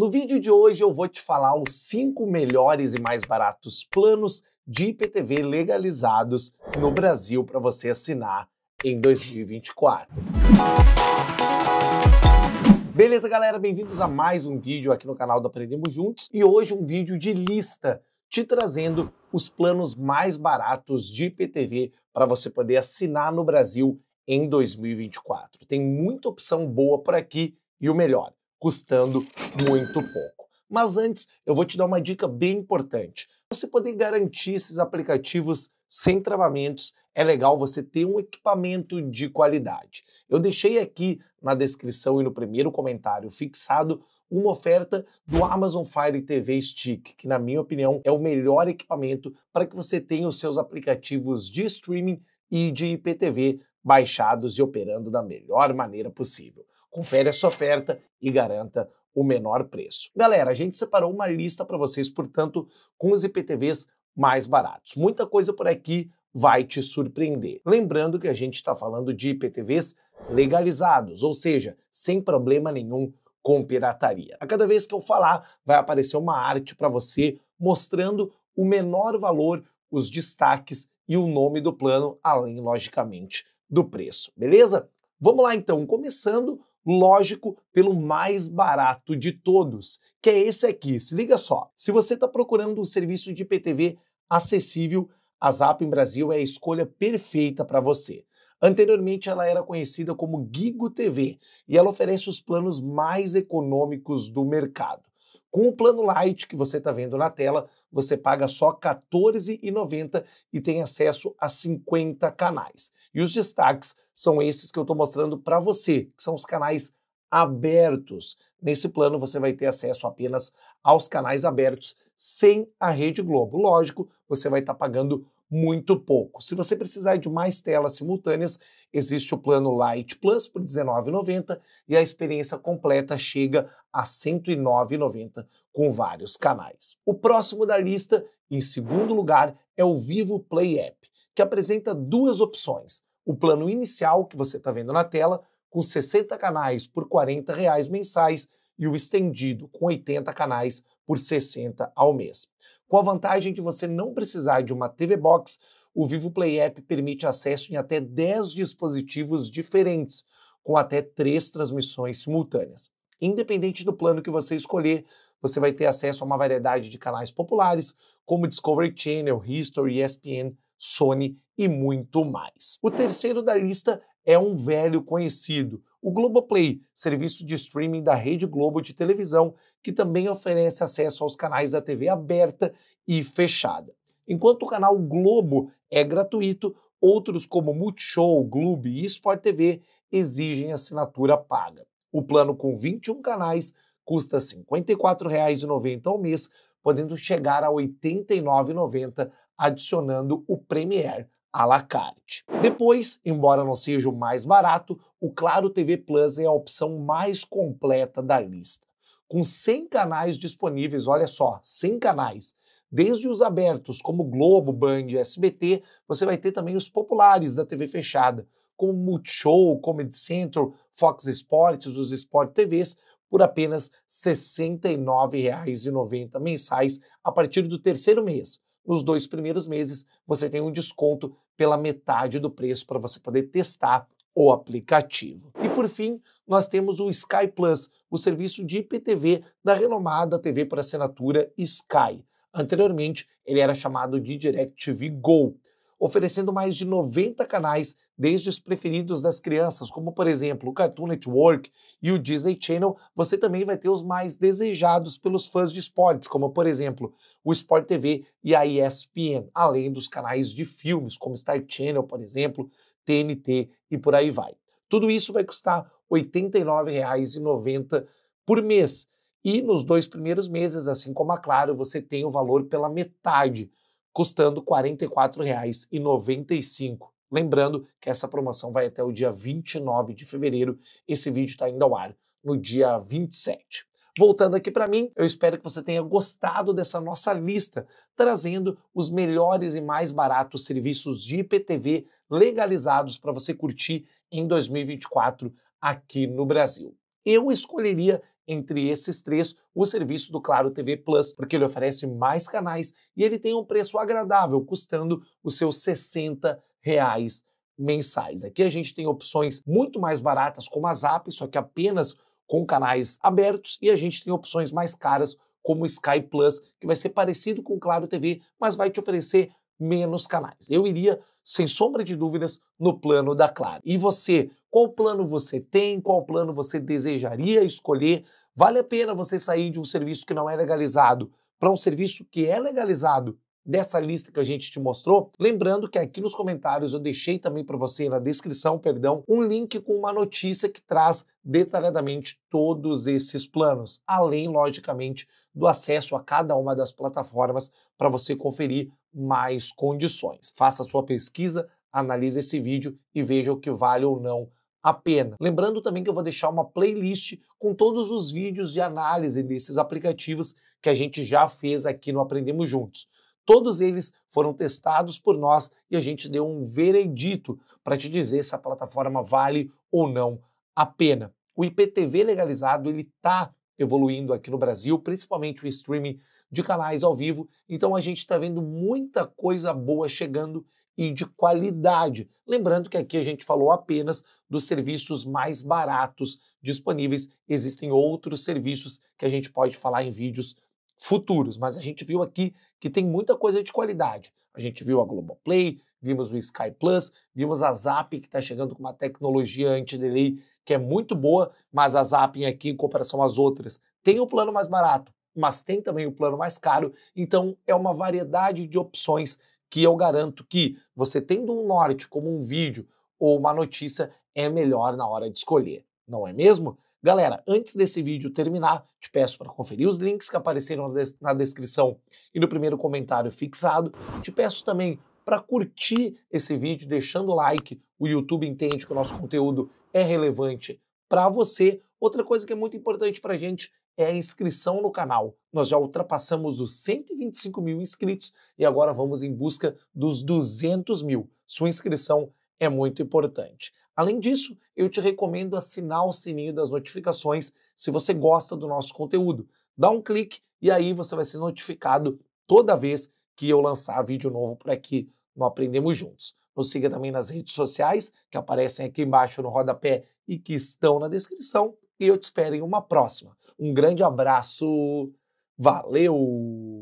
No vídeo de hoje eu vou te falar os 5 melhores e mais baratos planos de IPTV legalizados no Brasil para você assinar em 2024. Beleza, galera? Bem-vindos a mais um vídeo aqui no canal do Aprendemos Juntos e hoje um vídeo de lista te trazendo os planos mais baratos de IPTV para você poder assinar no Brasil em 2024. Tem muita opção boa por aqui e o melhor, custando muito pouco. Mas antes, eu vou te dar uma dica bem importante. Você poder garantir esses aplicativos sem travamentos, é legal você ter um equipamento de qualidade. Eu deixei aqui na descrição e no primeiro comentário fixado uma oferta do Amazon Fire TV Stick, que na minha opinião é o melhor equipamento para que você tenha os seus aplicativos de streaming e de IPTV baixados e operando da melhor maneira possível. Confere essa oferta e garanta o menor preço. Galera, a gente separou uma lista para vocês, portanto, com os IPTVs mais baratos. Muita coisa por aqui vai te surpreender. Lembrando que a gente está falando de IPTVs legalizados, ou seja, sem problema nenhum com pirataria. A cada vez que eu falar, vai aparecer uma arte para você mostrando o menor valor, os destaques e o nome do plano, além, logicamente, do preço, beleza? Vamos lá então, começando Lógico, pelo mais barato de todos, que é esse aqui. Se liga só. Se você está procurando um serviço de IPTV acessível, a Zap em Brasil é a escolha perfeita para você. Anteriormente, ela era conhecida como Gigo TV e ela oferece os planos mais econômicos do mercado. Com o plano Lite que você está vendo na tela, você paga só R$ 14,90 e tem acesso a 50 canais. E os destaques são esses que eu estou mostrando para você, que são os canais abertos. Nesse plano você vai ter acesso apenas aos canais abertos sem a Rede Globo. Lógico, você vai estar tá pagando muito pouco. Se você precisar de mais telas simultâneas, existe o plano Lite Plus por R$19,90 e a experiência completa chega a R$ 109,90 com vários canais. O próximo da lista, em segundo lugar, é o Vivo Play App, que apresenta duas opções. O plano inicial, que você está vendo na tela, com 60 canais por R$ mensais e o estendido com 80 canais por 60 ao mês com a vantagem de você não precisar de uma TV Box, o Vivo Play App permite acesso em até 10 dispositivos diferentes, com até três transmissões simultâneas. Independente do plano que você escolher, você vai ter acesso a uma variedade de canais populares, como Discovery Channel, History, ESPN, Sony e muito mais. O terceiro da lista é um velho conhecido, o Globoplay, serviço de streaming da Rede Globo de televisão, que também oferece acesso aos canais da TV aberta e fechada. Enquanto o canal Globo é gratuito, outros como Multishow, Gloob e Sport TV exigem assinatura paga. O plano com 21 canais custa R$ 54,90 ao mês, podendo chegar a R$ 89,90 adicionando o Premiere à la carte. Depois, embora não seja o mais barato, o Claro TV Plus é a opção mais completa da lista. Com 100 canais disponíveis, olha só, 100 canais. Desde os abertos, como Globo, Band, SBT, você vai ter também os populares da TV fechada, como Multishow, Comedy Central, Fox Sports, os Sport TVs, por apenas R$ 69,90 mensais a partir do terceiro mês. Nos dois primeiros meses, você tem um desconto pela metade do preço para você poder testar o aplicativo. E por fim, nós temos o Sky Plus, o serviço de IPTV da renomada TV por assinatura Sky. Anteriormente, ele era chamado de DirecTV Go oferecendo mais de 90 canais, desde os preferidos das crianças, como por exemplo o Cartoon Network e o Disney Channel, você também vai ter os mais desejados pelos fãs de esportes, como por exemplo o Sport TV e a ESPN, além dos canais de filmes, como Star Channel, por exemplo, TNT e por aí vai. Tudo isso vai custar R$ 89,90 por mês. E nos dois primeiros meses, assim como a Claro, você tem o valor pela metade custando R$ 44,95. Lembrando que essa promoção vai até o dia 29 de fevereiro. Esse vídeo está ainda ao ar no dia 27. Voltando aqui para mim, eu espero que você tenha gostado dessa nossa lista, trazendo os melhores e mais baratos serviços de IPTV legalizados para você curtir em 2024 aqui no Brasil. Eu escolheria entre esses três o serviço do Claro TV Plus, porque ele oferece mais canais e ele tem um preço agradável, custando os seus 60 reais mensais. Aqui a gente tem opções muito mais baratas como a Zap, só que apenas com canais abertos e a gente tem opções mais caras como o Sky Plus, que vai ser parecido com o Claro TV, mas vai te oferecer menos canais. Eu iria, sem sombra de dúvidas, no plano da Claro. E você, qual plano você tem? Qual plano você desejaria escolher? Vale a pena você sair de um serviço que não é legalizado para um serviço que é legalizado dessa lista que a gente te mostrou. Lembrando que aqui nos comentários eu deixei também para você na descrição, perdão, um link com uma notícia que traz detalhadamente todos esses planos, além logicamente do acesso a cada uma das plataformas para você conferir mais condições. Faça a sua pesquisa, analise esse vídeo e veja o que vale ou não a pena. Lembrando também que eu vou deixar uma playlist com todos os vídeos de análise desses aplicativos que a gente já fez aqui no Aprendemos Juntos. Todos eles foram testados por nós e a gente deu um veredito para te dizer se a plataforma vale ou não a pena. O IPTV legalizado ele tá evoluindo aqui no Brasil, principalmente o streaming de canais ao vivo. Então a gente está vendo muita coisa boa chegando e de qualidade. Lembrando que aqui a gente falou apenas dos serviços mais baratos disponíveis. Existem outros serviços que a gente pode falar em vídeos futuros, mas a gente viu aqui que tem muita coisa de qualidade. A gente viu a Globoplay, vimos o Sky Plus, vimos a Zap que está chegando com uma tecnologia anti-delay que é muito boa, mas a Zap aqui em comparação às outras tem o plano mais barato, mas tem também o plano mais caro, então é uma variedade de opções que eu garanto que você tendo um norte como um vídeo ou uma notícia é melhor na hora de escolher, não é mesmo? Galera, antes desse vídeo terminar, te peço para conferir os links que apareceram na descrição e no primeiro comentário fixado. Te peço também para curtir esse vídeo deixando o like. O YouTube entende que o nosso conteúdo é relevante para você. Outra coisa que é muito importante para a gente é a inscrição no canal. Nós já ultrapassamos os 125 mil inscritos e agora vamos em busca dos 200 mil. Sua inscrição é muito importante. Além disso, eu te recomendo assinar o sininho das notificações se você gosta do nosso conteúdo. Dá um clique e aí você vai ser notificado toda vez que eu lançar vídeo novo por aqui no Aprendemos Juntos. Nos siga também nas redes sociais, que aparecem aqui embaixo no rodapé e que estão na descrição. E eu te espero em uma próxima. Um grande abraço, valeu!